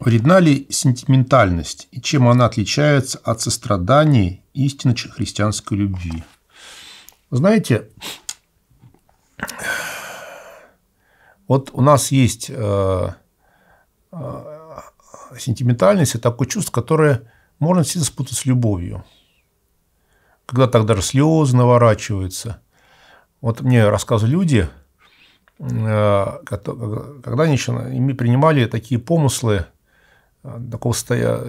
Вредна ли сентиментальность и чем она отличается от сострадания истинно христианской любви? Знаете, вот у нас есть э, э, сентиментальность, это такое чувство, которое можно всегда спутать с любовью. Когда так даже слезы наворачиваются. Вот мне рассказывали люди, э, когда они еще принимали такие помыслы – такого, э, состоя...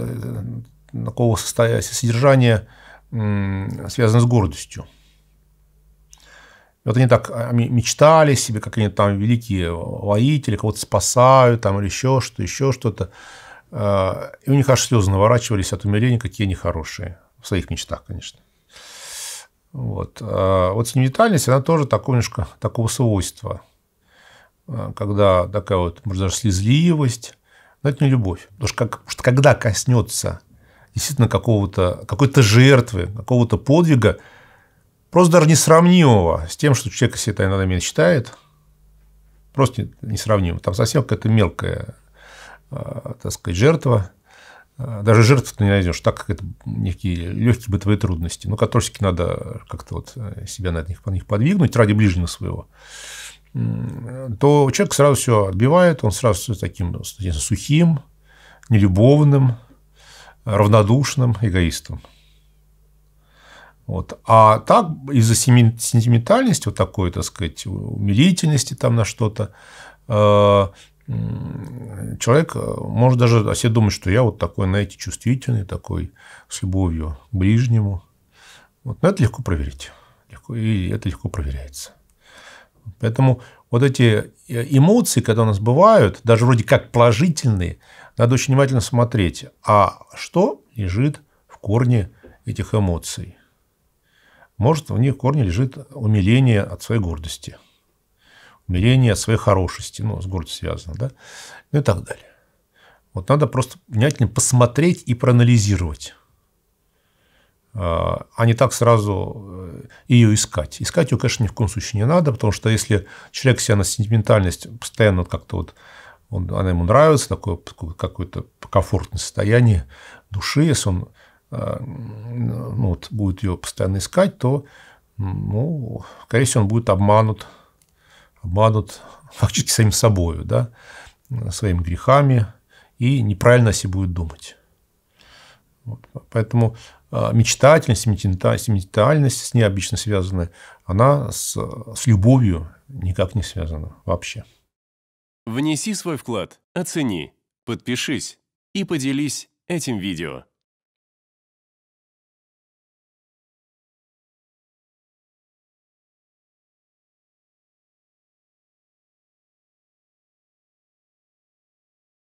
такого э, состояния содержания связано с гордостью. И вот они так а, мечтали себе, как они там великие воители, кого-то спасают, там, или еще что еще что-то. Э, и у них аж слезы наворачивались от умиления, какие они хорошие. В своих мечтах, конечно. Вот, а вот сентиментальность, она тоже такого немножко такого свойства. Когда такая вот, может, даже слезливость, но это не любовь. Потому что, как, что когда коснется действительно какого-то, какой-то жертвы, какого-то подвига, просто даже несравнимого с тем, что человек себе это иногда считает, просто несравнимо. Там совсем какая-то мелкая, а, так сказать, жертва. А, даже жертв ты не найдешь, так как это некие легкие бытовые трудности. Но которые надо как-то вот э, себя на них, на них подвигнуть ради ближнего своего то человек сразу все отбивает, он сразу таким сухим, нелюбовным, равнодушным эгоистом. Вот. А так из-за сентиментальности, вот такой, так сказать, умилительности там на что-то, э, человек э, может даже о себе думать, что я вот такой, знаете, чувствительный, такой с любовью к ближнему. Вот. Но это легко проверить. Легко, и это легко проверяется. Поэтому вот эти э, эмоции, когда у нас бывают, даже вроде как положительные, надо очень внимательно смотреть, а что лежит в корне этих эмоций. Может, в них в корне лежит умиление от своей гордости, умиление от своей хорошести, ну, с гордостью связано, да, ну и так далее. Вот надо просто внимательно посмотреть и проанализировать. А, а не так сразу э, ее искать. Искать ее, конечно, ни в коем случае не надо, потому что если человек себя на сентиментальность постоянно как-то вот, он, она ему нравится, такое какое-то комфортное состояние души, если он э, ну, вот, будет ее постоянно искать, то, ну, скорее всего, он будет обманут, обманут фактически самим собой, да, своими грехами и неправильно о себе будет думать. Вот. Поэтому а, мечтательность, сентиментальность с ней обычно связаны. Она с, с любовью никак не связана вообще. Внеси свой вклад, оцени, подпишись и поделись этим видео.